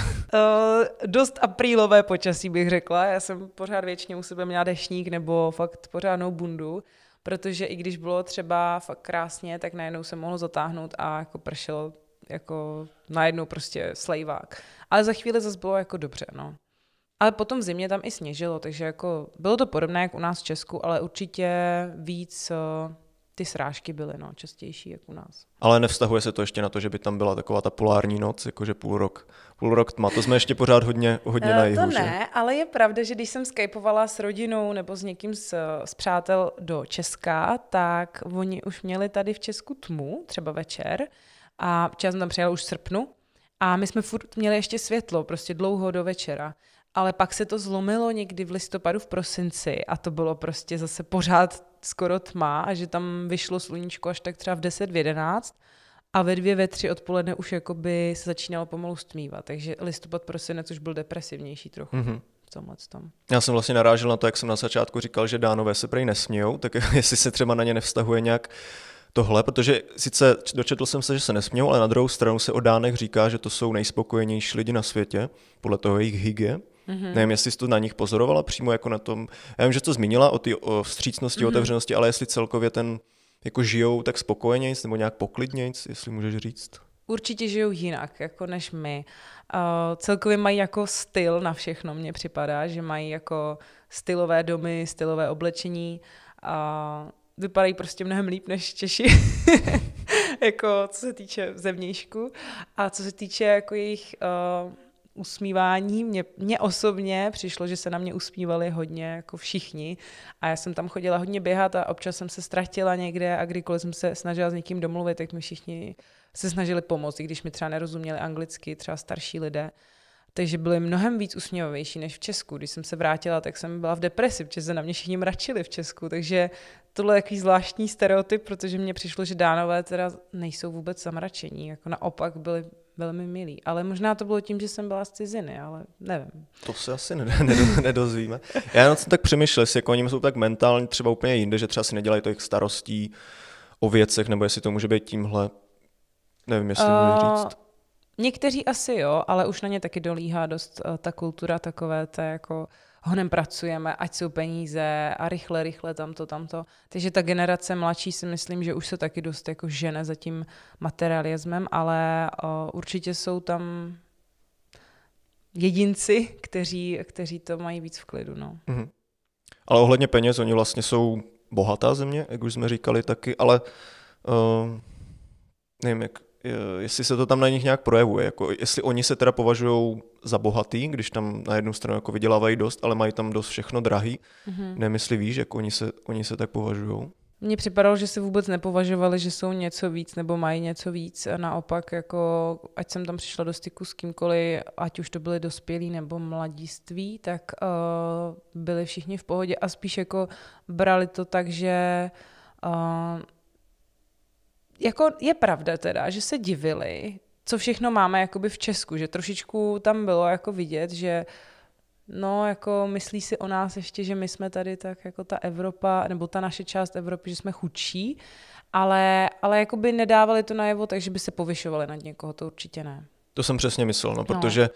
*laughs* dost aprílové počasí bych řekla. Já jsem pořád většině u sebe měla dešník nebo fakt pořádnou bundu protože i když bylo třeba fakt krásně, tak najednou se mohlo zatáhnout a jako pršel jako najednou prostě slejvák. Ale za chvíli zase bylo jako dobře, no. Ale potom v zimě tam i sněžilo, takže jako bylo to podobné jak u nás v Česku, ale určitě víc eh, ty srážky byly no, častější jak u nás. Ale nevztahuje se to ještě na to, že by tam byla taková ta polární noc, jakože půl rok půl rok tma. To jsme ještě pořád hodně, hodně na eh, jihu. To ne, že? ale je pravda, že když jsem skypovala s rodinou nebo s někým z, z přátel do Česka, tak oni už měli tady v Česku tmu, třeba večer, a včas jsem tam přijela už v srpnu, a my jsme furt měli ještě světlo, prostě dlouho do večera. Ale pak se to zlomilo někdy v listopadu, v prosinci a to bylo prostě zase pořád skoro tma a že tam vyšlo sluníčko až tak třeba v 10, v 11 a ve dvě, ve tři odpoledne už jakoby se začínalo pomalu stmívat, takže listopad, prosinec už byl depresivnější trochu. Mm-hmm tomhle tom. Já jsem vlastně narážel na to, jak jsem na začátku říkal, že dánové se prej nesmějou, tak *laughs* jestli se třeba na ně nevztahuje nějak tohle, protože sice dočetl jsem se, že se nesmějou, ale na druhou stranu se o dánech říká, že to jsou nejspokojenější lidi na světě, podle toho jejich hygie. Mm-hmm. Nevím, jestli jsi to na nich pozorovala přímo jako na tom. Já vím, že to zmínila o ty vstřícnosti, mm-hmm. otevřenosti, ale jestli celkově ten jako žijou tak spokojeně nebo nějak poklidně, jestli můžeš říct? Určitě žijou jinak, jako než my. Uh, celkově mají jako styl na všechno, mně připadá, že mají jako stylové domy, stylové oblečení a vypadají prostě mnohem líp než Češi. *laughs* jako co se týče zevnějšku a co se týče jako jejich uh, usmívání. Mně, mně osobně přišlo, že se na mě usmívali hodně jako všichni a já jsem tam chodila hodně běhat a občas jsem se ztratila někde a kdykoliv jsem se snažila s někým domluvit, tak mi všichni se snažili pomoct, i když mi třeba nerozuměli anglicky, třeba starší lidé. Takže byly mnohem víc usměvavější než v Česku. Když jsem se vrátila, tak jsem byla v depresi, protože se na mě všichni mračili v Česku. Takže tohle je takový zvláštní stereotyp, protože mně přišlo, že dánové teda nejsou vůbec zamračení. Jako naopak byli velmi milí. Ale možná to bylo tím, že jsem byla z ciziny, ale nevím. To se asi *laughs* nedozvíme. Já jenom jsem tak přemýšlel, jestli jako oni jsou tak mentálně třeba úplně jinde, že třeba si nedělají těch starostí o věcech, nebo jestli to může být tímhle, nevím, jestli uh, můžu eh, říct. Někteří asi jo, ale už na ně taky dolíhá dost eh, ta kultura takové, to jako honem pracujeme, ať jsou peníze a rychle, rychle tamto, tamto. Takže ta generace mladší si myslím, že už se taky dost jako žene za tím materialismem, ale o, určitě jsou tam jedinci, kteří, kteří to mají víc v klidu. No. Mm-hmm. Ale ohledně peněz, oni vlastně jsou bohatá země, jak už jsme říkali taky, ale uh, nevím, jak Eh, jestli se to tam na nich nějak projevuje, jako jestli oni se teda považují za bohatý, když tam na jednu stranu jako vydělávají dost, ale mají tam dost všechno drahý, mm-hmm. nemyslí víš, jak oni se, oni se tak považují? Mně připadalo, že se vůbec nepovažovali, že jsou něco víc nebo mají něco víc a naopak, jako, ať jsem tam přišla do styku s kýmkoliv, ať už to byly dospělí nebo mladiství, tak uh, byli všichni v pohodě a spíš jako brali to tak, že uh, jako je pravda teda, že se divili, co všechno máme jakoby v Česku, že trošičku tam bylo jako vidět, že no jako myslí si o nás ještě, že my jsme tady tak jako ta Evropa, nebo ta naše část Evropy, že jsme chudší, ale, ale jako by nedávali to najevo, takže by se povyšovali nad někoho, to určitě ne. To jsem přesně myslel, no, no. protože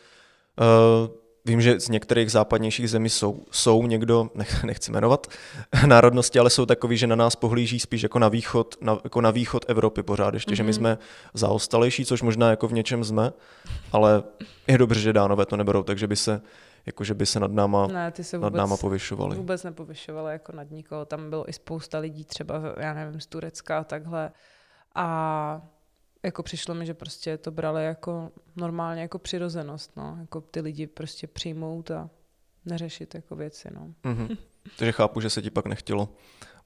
no. Uh, Vím, že z některých západnějších zemí jsou, jsou někdo, nech, nechci jmenovat, *laughs* národnosti, ale jsou takový, že na nás pohlíží spíš jako na východ, na, jako na východ Evropy pořád ještě, mm-hmm. že my mhm. jsme zaostalejší, což možná jako v něčem jsme, ale je dobře, že dánové to neberou, takže by se jako že by se nad náma, ne, ty se vůbec, nad náma povyšovaly. Vůbec nepovyšovali, jako nad nikoho. Tam bylo i spousta lidí, třeba, já nevím, z Turecka a takhle. A jako přišlo mi, že prostě to brali jako normálně jako přirozenost, no. Jako ty lidi prostě přijmout a neřešit jako věci, no. Mm-hmm. *laughs* Takže chápu, že se ti pak nechtělo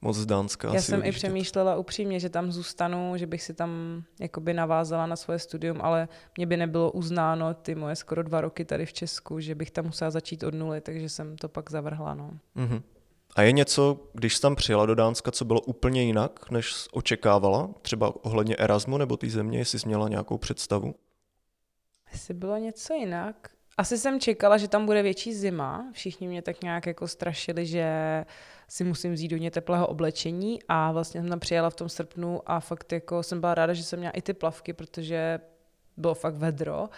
moc z Dánska. Já jsem odjíždět. i přemýšlela upřímně, že tam zůstanu, že bych si tam jakoby navázala na svoje studium, ale mě by nebylo uznáno ty moje skoro dva roky tady v Česku, že bych tam musela začít od nuly, takže jsem to pak zavrhla. No. Mm-hmm. A je něco, když jsi tam přijela do Dánska, co bylo úplně jinak, než očekávala, třeba ohledně Erasmu nebo té země, jestli jsi měla nějakou představu? Asi bylo něco jinak. Asi jsem čekala, že tam bude větší zima. Všichni mě tak nějak jako strašili, že si musím vzít ně teplého oblečení a vlastně jsem tam přijela v tom srpnu a fakt jako jsem byla ráda, že jsem měla i ty plavky, protože bylo fakt vedro.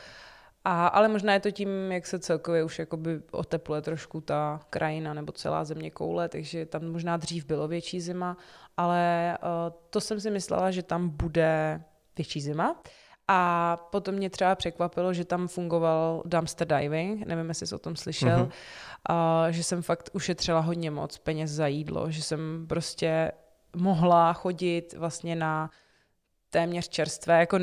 A, ale možná je to tím, jak se celkově už jakoby otepluje trošku ta krajina nebo celá země koule, takže tam možná dřív bylo větší zima, ale uh, to jsem si myslela, že tam bude větší zima. A potom mě třeba překvapilo, že tam fungoval dumpster diving, nevím, jestli jsi o tom slyšel, mm-hmm. a, eh, že jsem fakt ušetřila hodně moc peněz za jídlo, že jsem prostě mohla chodit vlastně na téměř čerstvé, jako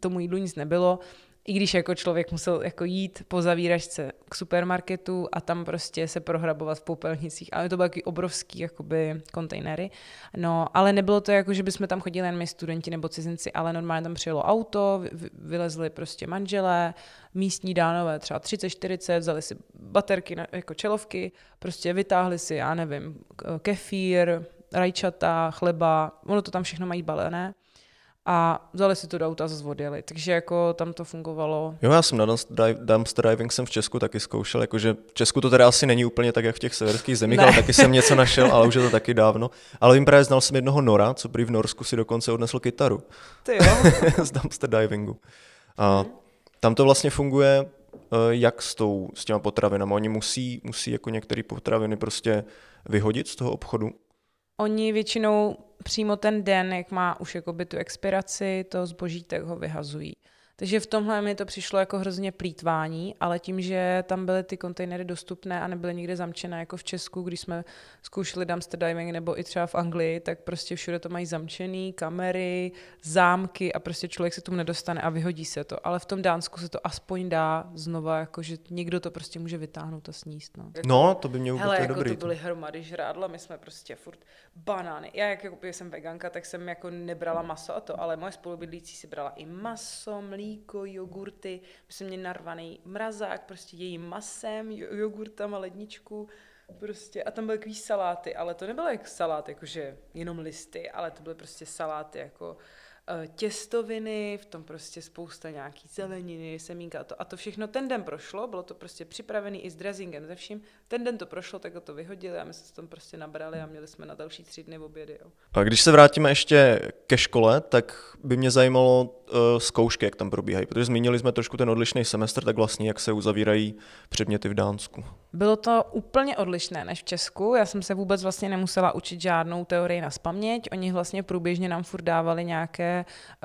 tomu jídlu nic nebylo, i když jako člověk musel jako jít po zavíračce k supermarketu a tam prostě se prohrabovat v popelnicích, ale to byly taky obrovský jakoby kontejnery. No, ale nebylo to jako, že bychom tam chodili jen my studenti nebo cizinci, ale normálně tam přijelo auto, vylezli prostě manželé, místní dánové třeba 30-40, vzali si baterky na, jako čelovky, prostě vytáhli si, já nevím, kefír, rajčata, chleba, ono to tam všechno mají balené a vzali si to do auta a zvodili. Takže jako tam to fungovalo. Jo, já jsem na dumpster diving jsem v Česku taky zkoušel, jakože v Česku to teda asi není úplně tak, jak v těch severských zemích, ne. ale taky jsem něco našel, ale už je to taky dávno. Ale vím právě, znal jsem jednoho Nora, co prý v Norsku si dokonce odnesl kytaru. Ty jo. *laughs* Z dumpster divingu. A hmm. tam to vlastně funguje eh, jak s, tou, s těma potravinami. Oni musí, musí jako některé potraviny prostě vyhodit z toho obchodu. Oni většinou přímo ten den, jak má už jakoby tu expiraci to zboží, tak ho vyhazují. Takže v tomhle mi to přišlo jako hrozně plítvání, ale tím, že tam byly ty kontejnery dostupné a nebyly nikde zamčené, jako v Česku, když jsme zkoušeli dumpster diving nebo i třeba v Anglii, tak prostě všude to mají zamčený, kamery, zámky a prostě člověk se tomu nedostane a vyhodí se to. Ale v tom Dánsku se to aspoň dá znova, jako že někdo to prostě může vytáhnout a sníst. No, no to by mě úplně jako dobrý. to byly hromady žrádla, my jsme prostě furt banány. Já jak jsem veganka, tak jsem jako nebrala maso a to, ale moje spolubydlící si brala i maso, mlí mlíko, jogurty, prostě mě narvaný mrazák, prostě její masem, jogurtama, ledničku, prostě a tam byly takový saláty, ale to nebylo jak salát, jakože jenom listy, ale to byly prostě saláty jako Eh, těstoviny, v tom prostě spousta nějaký zeleniny, semínka a to, a to všechno ten den prošlo, bylo to prostě připravený i s dressingem, ze vším. Ten den to prošlo, tak to vyhodili a my jsme se tam prostě nabrali a měli jsme na další tři dny obědy. Jo. A když se vrátíme ještě ke škole, tak by mě zajímalo uh, zkoušky, jak tam probíhají, protože zmínili jsme trošku ten odlišný semestr, tak vlastně jak se uzavírají předměty v Dánsku. Bylo to úplně odlišné než v Česku. Já jsem se vůbec vlastně nemusela učit žádnou teorii na spaměť. Oni vlastně průběžně nám furt dávali nějaké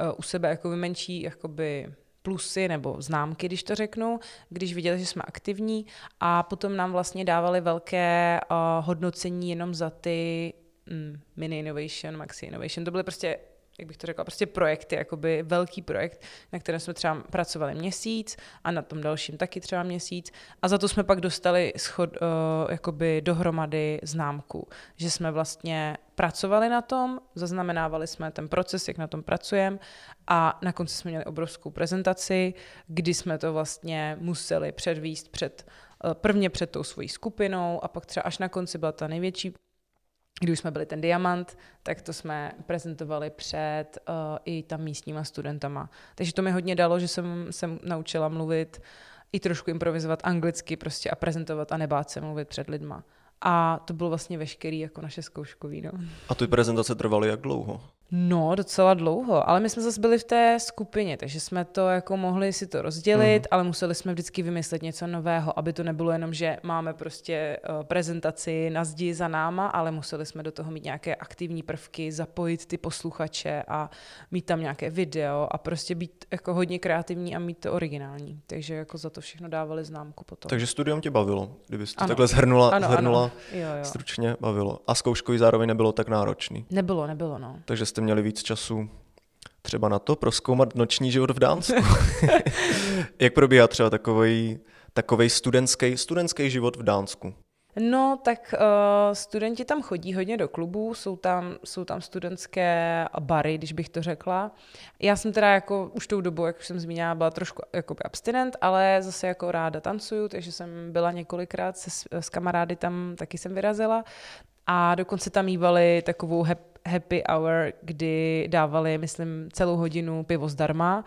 uh, u sebe jako menší jakoby plusy nebo známky, když to řeknu, když viděli, že jsme aktivní a potom nám vlastně dávali velké uh, hodnocení jenom za ty mm, mini innovation, maxi innovation. To byly prostě jak bych to řekla, prostě projekty, jakoby velký projekt, na kterém jsme třeba pracovali měsíc a na tom dalším taky třeba měsíc a za to jsme pak dostali schod, uh, jakoby dohromady známku, že jsme vlastně pracovali na tom, zaznamenávali jsme ten proces, jak na tom pracujeme a na konci jsme měli obrovskou prezentaci, kdy jsme to vlastně museli předvíst před eh, prvně před tou svojí skupinou a pak třeba až na konci byla ta největší když už jsme byli ten diamant, tak to jsme prezentovali před uh, i tam místníma studentama. Takže to mi hodně dalo, že jsem, jsem naučila mluvit, i trošku improvizovat anglicky prostě a prezentovat a nebát se mluvit před lidma. A to bylo vlastně veškerý jako naše zkouškový. No. A ty prezentace trvaly jak dlouho? No, docela dlouho, ale my jsme zase byli v té skupině, takže jsme to jako mohli si to rozdělit, mm. ale museli jsme vždycky vymyslet něco nového, aby to nebylo jenom, že máme prostě uh, prezentaci na zdi za náma, ale museli jsme do toho mít nějaké aktivní prvky, zapojit ty posluchače a mít tam nějaké video a prostě být jako hodně kreativní a mít to originální. Takže jako za to všechno dávali známku potom. Takže studium tě bavilo, kdybyste ano. takhle zhrnula, ano, zhrnula ano. Jo, jo. stručně bavilo. A zkouškový zároveň nebylo tak náročný. Nebylo, nebylo, no. Takže byste měli víc času třeba na to, proskoumat noční život v Dánsku. *laughs* Jak probíhá třeba takový, takový studentský, studentský život v Dánsku? No, tak uh, studenti tam chodí hodně do klubů, jsou tam, jsou tam studentské bary, když bych to řekla. Já jsem teda jako už tou dobu, jak už jsem zmínila, byla trošku jakoby abstinent, ale zase jako ráda tancuju, takže jsem byla několikrát se, s kamarády tam taky jsem vyrazila. A dokonce tam mývali takovou happy hour, kdy dávali, myslím, celou hodinu pivo zdarma,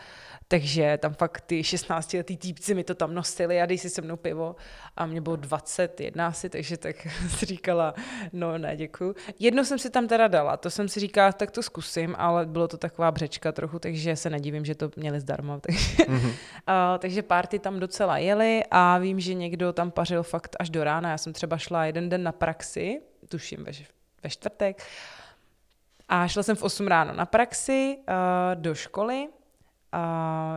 takže tam fakt ty 16-letý týpci mi to tam nosili a dej si se mnou pivo a mě bylo 21 asi, takže tak *laughs* si říkala, no ne, děkuju. Jedno jsem si tam teda dala, to jsem si říkala, tak to zkusím, ale bylo to taková břečka trochu, takže se nedivím, že to měli zdarma. *laughs* Takže, mm-hmm. a, takže párty tam docela jeli a vím, že někdo tam pařil fakt až do rána, já jsem třeba šla jeden den na praxi, tuším ve, ve čtvrtek. A šla jsem v 8 ráno na praxi uh, do školy, uh,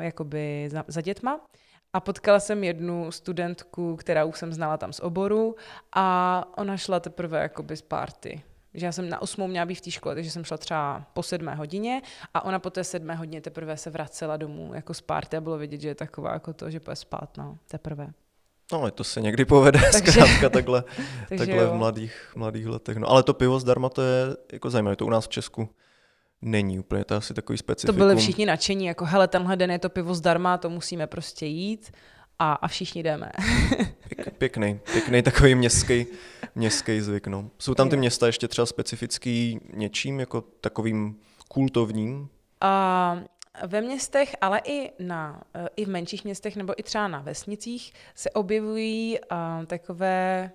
jakoby za, za dětma. A potkala jsem jednu studentku, která už jsem znala tam z oboru a ona šla teprve jakoby z party. Že já jsem na 8 měla být v té škole, takže jsem šla třeba po sedmé hodině a ona po té sedmé hodině teprve se vracela domů jako z party a bylo vidět, že je taková jako to, že půjde spát, no, teprve. No, to se někdy povede, takže, zkrátka takhle, *laughs* takže takhle v mladých, mladých letech. No, ale to pivo zdarma, to je jako zajímavé, to u nás v Česku není úplně, to je asi takový specifikum. To byli všichni nadšení, jako hele, tenhle den je to pivo zdarma, to musíme prostě jít a, a všichni jdeme. *laughs* Pěk, pěkný, pěkný takový městský, městský zvyk. No. Jsou tam ty města ještě třeba specifický něčím, jako takovým kultovním? A ve městech, ale i, na, eh, i v menších městech nebo i třeba na vesnicích se objevují uh, takové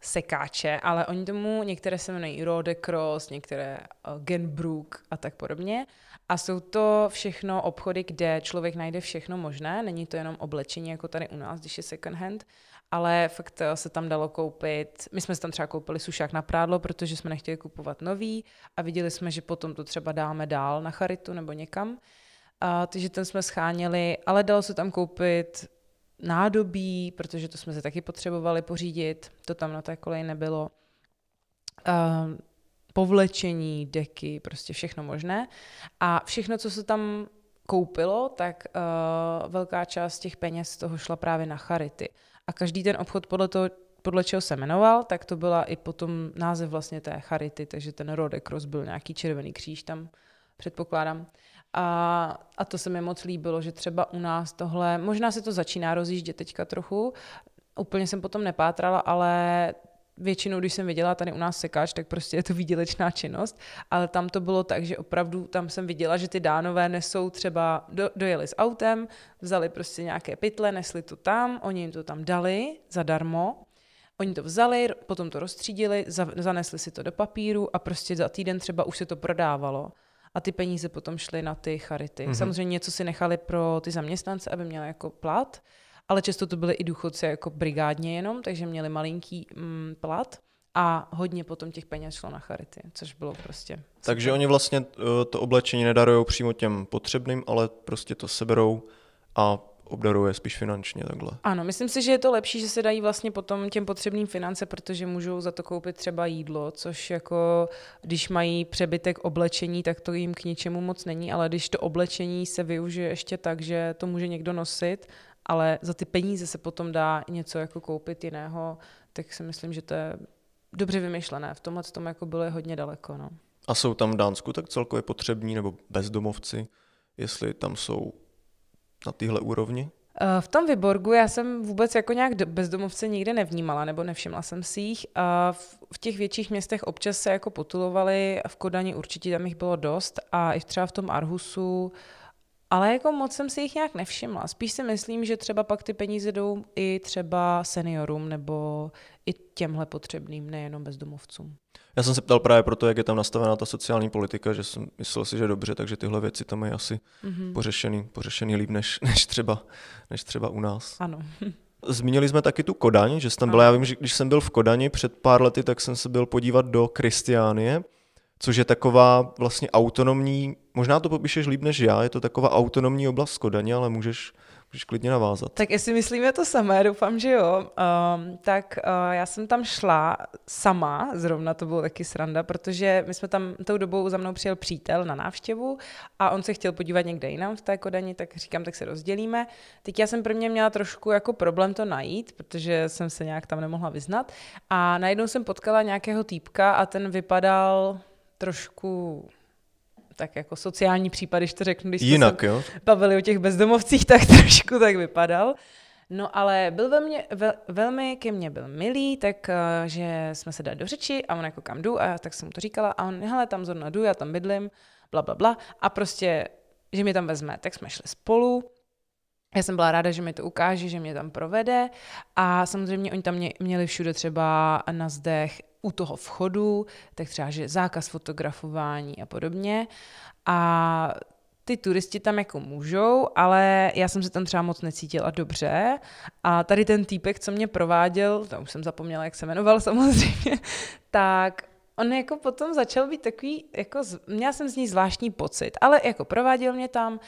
sekáče, ale oni tomu, některé se jmenují Rode Cross, některé uh, Genbrook a tak podobně. A jsou to všechno obchody, kde člověk najde všechno možné, není to jenom oblečení jako tady u nás, když je second hand, ale fakt eh, se tam dalo koupit, my jsme si tam třeba koupili sušák na prádlo, protože jsme nechtěli kupovat nový a viděli jsme, že potom to třeba dáme dál na charitu nebo někam. A, takže ten jsme scháněli, ale dalo se tam koupit nádobí, protože to jsme se taky potřebovali pořídit, to tam na té koleji nebylo. A, ehm, povlečení, deky, prostě všechno možné. A všechno, co se tam koupilo, tak uh, velká část těch peněz z toho šla právě na charity. A každý ten obchod podle toho, podle čeho se jmenoval, tak to byla i potom název vlastně té charity, takže ten Rodekros byl nějaký červený kříž tam, předpokládám. A, a to se mi moc líbilo, že třeba u nás tohle, možná se to začíná rozjíždět teďka trochu, úplně jsem potom nepátrala, ale většinou, když jsem viděla tady u nás sekáč, tak prostě je to výdělečná činnost, ale tam to bylo tak, že opravdu tam jsem viděla, že ty dánové nesou třeba, do, dojeli s autem, vzali prostě nějaké pytle, nesli to tam, oni jim to tam dali zadarmo, Oni to vzali, potom to rozstřídili, zanesli si to do papíru a prostě za týden třeba už se to prodávalo a ty peníze potom šly na ty charity. Mm-hmm. Samozřejmě něco si nechali pro ty zaměstnance, aby měla jako plat, ale často to byly i důchodci jako brigádně jenom, takže měli malinký mm, plat a hodně potom těch peněz šlo na charity, což bylo prostě... Takže super. oni vlastně eh, to oblečení nedarují přímo těm potřebným, ale prostě to seberou a obdaruje spíš finančně takhle. Ano, myslím si, že je to lepší, že se dají vlastně potom těm potřebným finance, protože můžou za to koupit třeba jídlo, což jako když mají přebytek oblečení, tak to jim k ničemu moc není, ale když to oblečení se využije ještě tak, že to může někdo nosit ale za ty peníze se potom dá něco jako koupit jiného, tak si myslím, že to je dobře vymyšlené. V tomhle tom jako bylo je hodně daleko. No. A jsou tam v Dánsku tak celkově potřební nebo bezdomovci, jestli tam jsou na tyhle úrovni? Eh, v tom Vyborgu já jsem vůbec jako nějak bezdomovce nikdy nevnímala, nebo nevšimla jsem si jich. Eh, v těch větších městech občas se jako potulovali, v Kodani určitě tam jich bylo dost a i třeba v tom Arhusu ale jako moc jsem si jich nějak nevšimla. Spíš si myslím, že třeba pak ty peníze jdou i třeba seniorům nebo i těmhle potřebným, nejenom bezdomovcům. Já jsem se ptal právě proto, jak je tam nastavená ta sociální politika, že jsem myslel si, že dobře, takže tyhle věci tam je asi mm-hmm. pořešený, pořešený líp než, *laughs* než, třeba, než třeba u nás. Ano. *laughs* Zmínili jsme taky tu Kodaň, že jsem tam byla. Já vím, že když jsem byl v Kodani před pár lety, tak jsem se byl podívat do Kristiánie, což je taková vlastně autonomní, možná to popíšeš líp než já, je to taková autonomní oblast skodaně, ale můžeš, můžeš klidně navázat. Tak jestli myslíme to samé, doufám, že jo, um, tak uh, já jsem tam šla sama, zrovna to bylo taky sranda, protože my jsme tam tou dobou za mnou přijel přítel na návštěvu a on se chtěl podívat někde jinam v té Kodani, tak říkám, tak se rozdělíme. Teď já jsem pro mě měla trošku jako problém to najít, protože jsem se nějak tam nemohla vyznat a najednou jsem potkala nějakého týpka a ten vypadal trošku tak jako sociální případ, když to řeknu, když Jinak, se bavili o těch bezdomovcích, *laughs* tak trošku tak vypadal. No ale byl ve mně, ve, velmi ke mně byl milý, tak eh, že jsme se dali do řeči a on jako kam jdu a já tak jsem mu to říkala a on, hele, tam zrovna jdu, já tam bydlím, bla, bla, bla a prostě, že mě tam vezme, tak jsme šli spolu. Já jsem byla ráda, že mi to ukáže, že mě tam provede a samozřejmě oni tam mě, měli všude třeba na zdech u toho vchodu, tak třeba, že zákaz fotografování a podobně. A ty turisti tam jako můžou, ale já jsem se tam třeba moc necítila dobře a tady ten týpek, co mě prováděl, tam už jsem zapomněla, jak se jmenoval *laughs* samozřejmě, tak on jako potom začal být takový, jako, měla jsem z ní zvláštní pocit, ale jako prováděl mě tam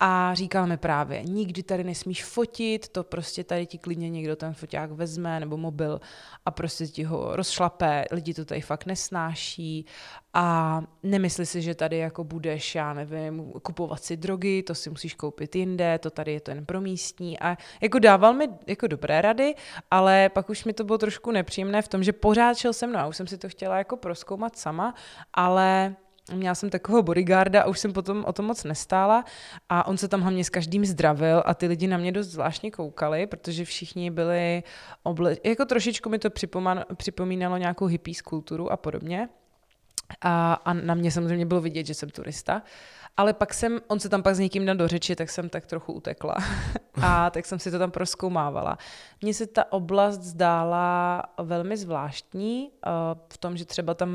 a říkal mi právě, nikdy tady nesmíš fotit, to prostě tady ti klidně někdo ten foťák vezme nebo mobil a prostě ti ho rozšlapé, lidi to tady fakt nesnáší a nemysli si, že tady jako budeš, já nevím, kupovat si drogy, to si musíš koupit jinde, to tady je to jen pro místní a jako dával mi jako dobré rady, ale pak už mi to bylo trošku nepříjemné v tom, že pořád šel se mnou a už jsem si to chtěla jako proskoumat sama, ale Měla jsem takového bodyguarda a už jsem potom o tom moc nestála a on se tam hlavně s každým zdravil a ty lidi na mě dost zvláštně koukali, protože všichni byli oble... jako trošičku mi to připomínalo, nějakou hippies kulturu a podobně. A, a na mě samozřejmě bylo vidět, že jsem turista. Ale pak jsem, on se tam pak s někým dal do řeči, tak jsem tak trochu utekla. *laughs* a tak jsem si to tam proskoumávala. Mně se ta oblast zdála velmi zvláštní eh, v tom, že třeba tam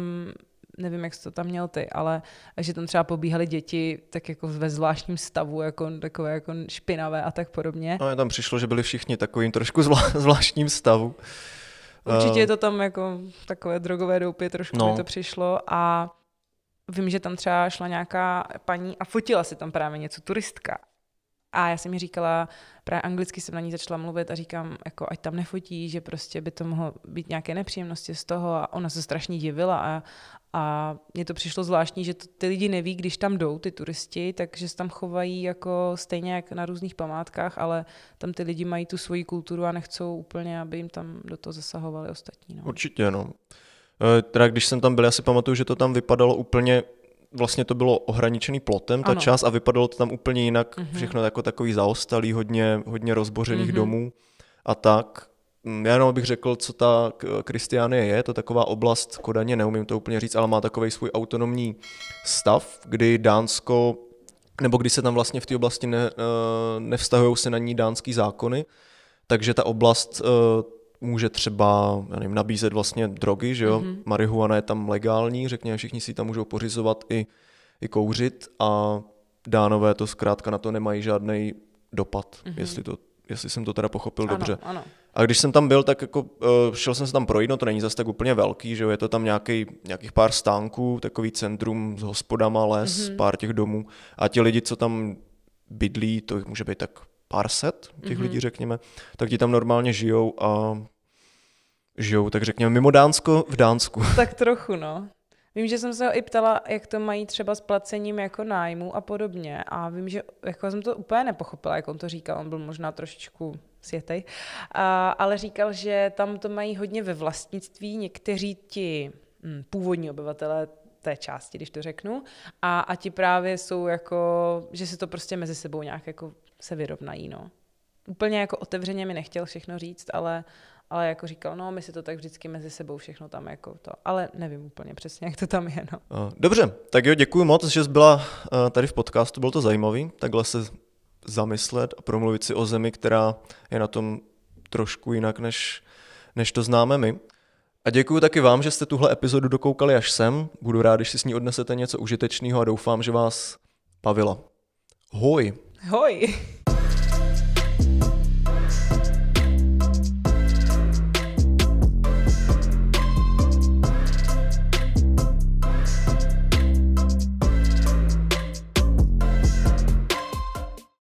nevím, jak jsi to tam měl ty, ale že tam třeba pobíhaly děti tak jako ve zvláštním stavu, jako takové jako špinavé a tak podobně. No, tam přišlo, že byli všichni takovým trošku zvlá- *laughs* zvláštním stavu. Určitě je eh, to tam jako takové drogové doupě, trošku no. mi to přišlo a vím, že tam třeba šla nějaká paní a fotila si tam právě něco turistka a já jsem mi říkala, právě anglicky jsem na ní začala mluvit a říkám, jako ať tam nefotí, že prostě by to mohlo být nějaké nepříjemnosti z toho a ona se strašně divila a, a mně to přišlo zvláštní, že to, ty lidi neví, když tam jdou, ty turisti, takže se tam chovají jako stejně jak na různých památkách, ale tam ty lidi mají tu svoji kulturu a nechcou úplně, aby jim tam do toho zasahovali ostatní. No. Určitě, no. Eh, teda když jsem tam byl, já si pamatuju, že to tam vypadalo úplně vlastně to bylo ohraničený plotem, ta ano. čas, a vypadalo to tam úplně jinak, mm-hmm. všechno jako takový zaostalý, hodně, hodně rozbořených mm-hmm. domů a tak. Mm, já jenom bych řekl, co ta Kristiánie je, to taková oblast Kodaně, neumím to úplně říct, ale má takový svůj autonomní stav, kdy Dánsko, nebo kdy se tam vlastně v té oblasti ne, eh, nevztahují se na ní dánský zákony, takže ta oblast eh, může třeba já nevím, nabízet vlastně drogy, že jo? Mm-hmm. Marihuana je tam legální, řekněme, všichni si tam můžou pořizovat i, i kouřit a dánové to zkrátka na to nemají žádný dopad, mm-hmm. jestli, to, jestli jsem to teda pochopil ano, dobře. Ano. A když jsem tam byl, tak jako eh, šel jsem se tam projít, no to není zase tak úplně velký, že jo? je to tam nějaký, nějakých pár stánků, takový centrum s hospodama, les, mm-hmm. pár těch domů a ti lidi, co tam bydlí, to jich může být tak pár set těch mm-hmm. lidí, řekněme, tak ti tam normálně žijou a žijou, tak řekněme, mimo Dánsko v Dánsku. *laughs* Tak trochu, no. Vím, že jsem se ho i ptala, jak to mají třeba s placením jako nájmu a podobně. A vím, že jako jsem to úplně nepochopila, jak on to říkal. On byl možná trošičku světej. A, ale říkal, že tam to mají hodně ve vlastnictví. Někteří ti hm, původní obyvatelé té části, když to řeknu. A, a ti právě jsou jako, že se to prostě mezi sebou nějak jako se vyrovnají, no. Úplně jako otevřeně mi nechtěl všechno říct, ale ale jako říkal, no my si to tak vždycky mezi sebou všechno tam jako to, ale nevím úplně přesně, jak to tam je. No. Dobře, tak jo, děkuji moc, že jsi byla eh, tady v podcastu, bylo to zajímavý, takhle se zamyslet a promluvit si o zemi, která je na tom trošku jinak, než, než to známe my. A děkuji taky vám, že jste tuhle epizodu dokoukali až sem. Budu rád, když si s ní odnesete něco užitečného a doufám, že vás bavila. Hoj! Hoj!